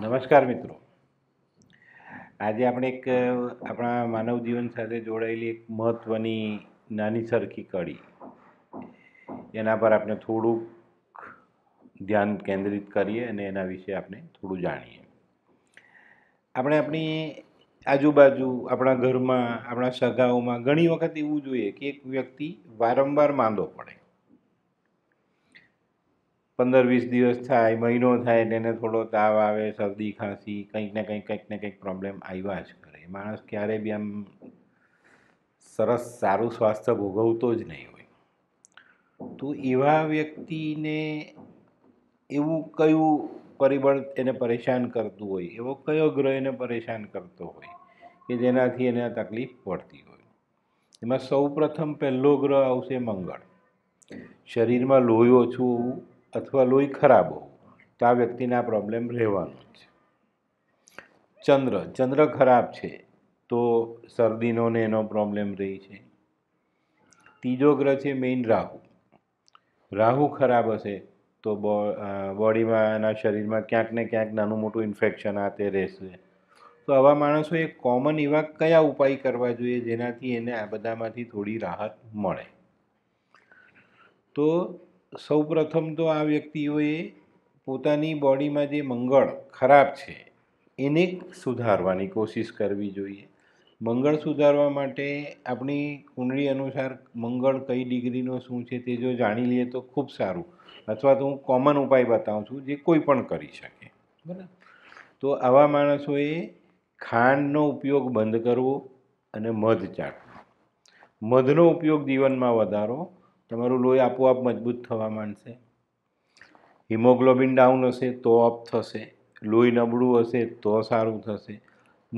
નમસ્કાર મિત્રો આજે આપણે એક આપણા માનવ જીવન સાથે જોડાયેલી એક મહત્ત્વની નાની સરખી કડી એના પર આપણે થોડુંક ધ્યાન કેન્દ્રિત કરીએ અને એના વિશે આપણે થોડું જાણીએ આપણે આપણી આજુબાજુ આપણા ઘરમાં આપણા સગાઓમાં ઘણી વખત એવું જોઈએ કે એક વ્યક્તિ વારંવાર માંદો પડે પંદર વીસ દિવસ થાય મહિનો થાય એટલે એને થોડો તાવ આવે શરદી ખાંસી કંઈક ને કંઈક કંઈક ને કંઈક પ્રોબ્લેમ આવ્યા જ કરે માણસ ક્યારેય બી આમ સરસ સારું સ્વાસ્થ્ય ભોગવતો જ નહીં હોય તો એવા વ્યક્તિને એવું કયું પરિબળ એને પરેશાન કરતું હોય એવો કયો ગ્રહ એને પરેશાન કરતો હોય કે જેનાથી એને તકલીફ પડતી હોય એમાં સૌ પ્રથમ પહેલો ગ્રહ આવશે મંગળ શરીરમાં લોહી ઓછું અથવા લોહી ખરાબ હોવું તો આ વ્યક્તિને આ પ્રોબ્લેમ રહેવાનો છે ચંદ્ર ચંદ્ર ખરાબ છે તો શરદીનો ને એનો પ્રોબ્લેમ રહી છે ત્રીજો ગ્રહ છે મેઇન રાહુ રાહુ ખરાબ હશે તો બોડીમાં એના શરીરમાં ક્યાંક ને ક્યાંક નાનું મોટું ઇન્ફેક્શન આ તે રહેશે તો આવા માણસોએ કોમન એવા કયા ઉપાય કરવા જોઈએ જેનાથી એને આ બધામાંથી થોડી રાહત મળે તો સૌપ્રથમ તો આ વ્યક્તિઓએ પોતાની બોડીમાં જે મંગળ ખરાબ છે એને સુધારવાની કોશિશ કરવી જોઈએ મંગળ સુધારવા માટે આપણી કુંડળી અનુસાર મંગળ કઈ ડિગ્રીનો શું છે તે જો જાણી લઈએ તો ખૂબ સારું અથવા તો હું કોમન ઉપાય બતાવું છું જે કોઈ પણ કરી શકે બરાબર તો આવા માણસોએ ખાંડનો ઉપયોગ બંધ કરવો અને મધ ચાટવું મધનો ઉપયોગ જીવનમાં વધારો તમારું લોહી આપોઆપ મજબૂત થવા માંડશે હિમોગ્લોબિન ડાઉન હશે તો અપ થશે લોહી નબળું હશે તો સારું થશે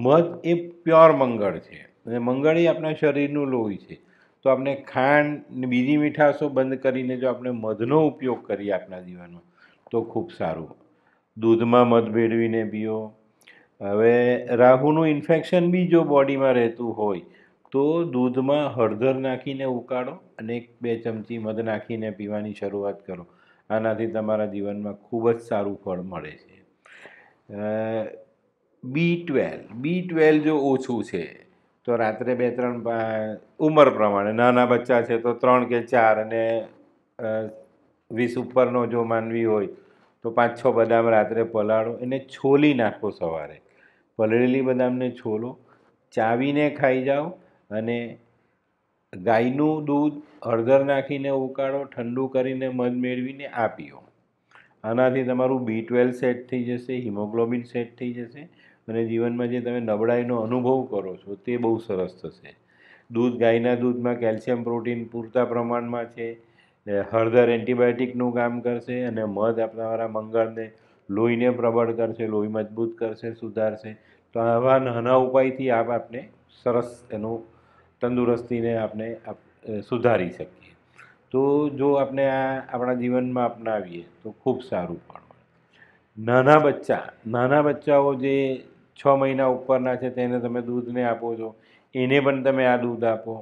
મધ એ પ્યોર મંગળ છે અને મંગળ એ આપણા શરીરનું લોહી છે તો આપણે ખાંડ બીજી મીઠાશો બંધ કરીને જો આપણે મધનો ઉપયોગ કરીએ આપણા જીવનમાં તો ખૂબ સારું દૂધમાં મધ ભેળવીને પીઓ હવે રાહુનું ઇન્ફેક્શન બી જો બોડીમાં રહેતું હોય તો દૂધમાં હળદર નાખીને ઉકાળો અને એક બે ચમચી મધ નાખીને પીવાની શરૂઆત કરો આનાથી તમારા જીવનમાં ખૂબ જ સારું ફળ મળે છે બી ટ્વેલ બી ટ્વેલ જો ઓછું છે તો રાત્રે બે ત્રણ ઉંમર પ્રમાણે નાના બચ્ચા છે તો ત્રણ કે ચાર અને વીસ ઉપરનો જો માનવી હોય તો પાંચ છ બદામ રાત્રે પલાળો એને છોલી નાખો સવારે પલળેલી બદામને છોલો ચાવીને ખાઈ જાઓ અને ગાયનું દૂધ હળદર નાખીને ઉકાળો ઠંડુ કરીને મધ મેળવીને આ પીઓ આનાથી તમારું બી ટ્વેલ્વ સેટ થઈ જશે હિમોગ્લોબિન સેટ થઈ જશે અને જીવનમાં જે તમે નબળાઈનો અનુભવ કરો છો તે બહુ સરસ થશે દૂધ ગાયના દૂધમાં કેલ્શિયમ પ્રોટીન પૂરતા પ્રમાણમાં છે હળદર એન્ટીબાયોટિકનું કામ કરશે અને મધ આપનારા મંગળને લોહીને પ્રબળ કરશે લોહી મજબૂત કરશે સુધારશે તો આવા નાના ઉપાયથી આપ આપને સરસ એનું તંદુરસ્તીને આપણે સુધારી શકીએ તો જો આપણે આ આપણા જીવનમાં અપનાવીએ તો ખૂબ સારું પણ નાના બચ્ચા નાના બચ્ચાઓ જે છ મહિના ઉપરના છે તેને તમે દૂધને આપો છો એને પણ તમે આ દૂધ આપો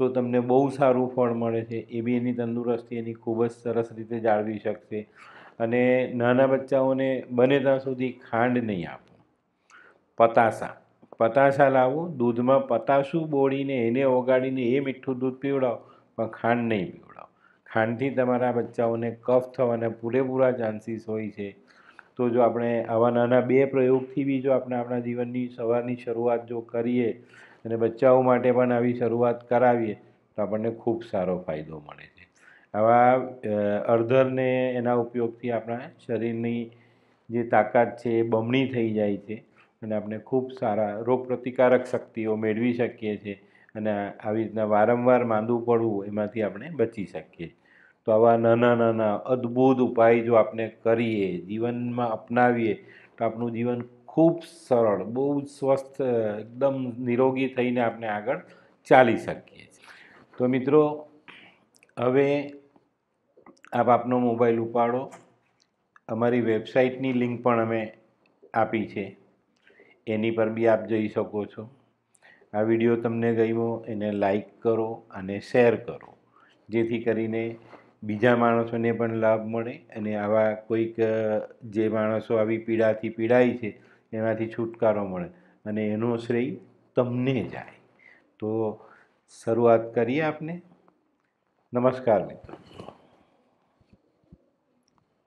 તો તમને બહુ સારું ફળ મળે છે એ બી એની તંદુરસ્તી એની ખૂબ જ સરસ રીતે જાળવી શકશે અને નાના બચ્ચાઓને બને ત્યાં સુધી ખાંડ નહીં આપો પતાસા પતાસા લાવો દૂધમાં પતાસું બોળીને એને ઓગાળીને એ મીઠું દૂધ પીવડાવો પણ ખાંડ નહીં પીવડાવો ખાંડથી તમારા બચ્ચાઓને કફ થવાના પૂરેપૂરા ચાન્સીસ હોય છે તો જો આપણે આવા નાના બે પ્રયોગથી બી જો આપણે આપણા જીવનની સવારની શરૂઆત જો કરીએ અને બચ્ચાઓ માટે પણ આવી શરૂઆત કરાવીએ તો આપણને ખૂબ સારો ફાયદો મળે છે આવા અર્ધરને એના ઉપયોગથી આપણા શરીરની જે તાકાત છે એ બમણી થઈ જાય છે અને આપણે ખૂબ સારા રોગપ્રતિકારક શક્તિઓ મેળવી શકીએ છીએ અને આવી રીતના વારંવાર માંદું પડવું એમાંથી આપણે બચી શકીએ તો આવા નાના નાના અદ્ભુત ઉપાય જો આપણે કરીએ જીવનમાં અપનાવીએ તો આપણું જીવન ખૂબ સરળ બહુ જ સ્વસ્થ એકદમ નિરોગી થઈને આપણે આગળ ચાલી શકીએ તો મિત્રો હવે આપ આપનો મોબાઈલ ઉપાડો અમારી વેબસાઇટની લિંક પણ અમે આપી છે એની પર બી આપ જઈ શકો છો આ વિડીયો તમને ગમ્યો એને લાઈક કરો અને શેર કરો જેથી કરીને બીજા માણસોને પણ લાભ મળે અને આવા કોઈક જે માણસો આવી પીડાથી પીડાય છે એમાંથી છુટકારો મળે અને એનો શ્રેય તમને જાય તો શરૂઆત કરીએ આપને નમસ્કાર મિત્રો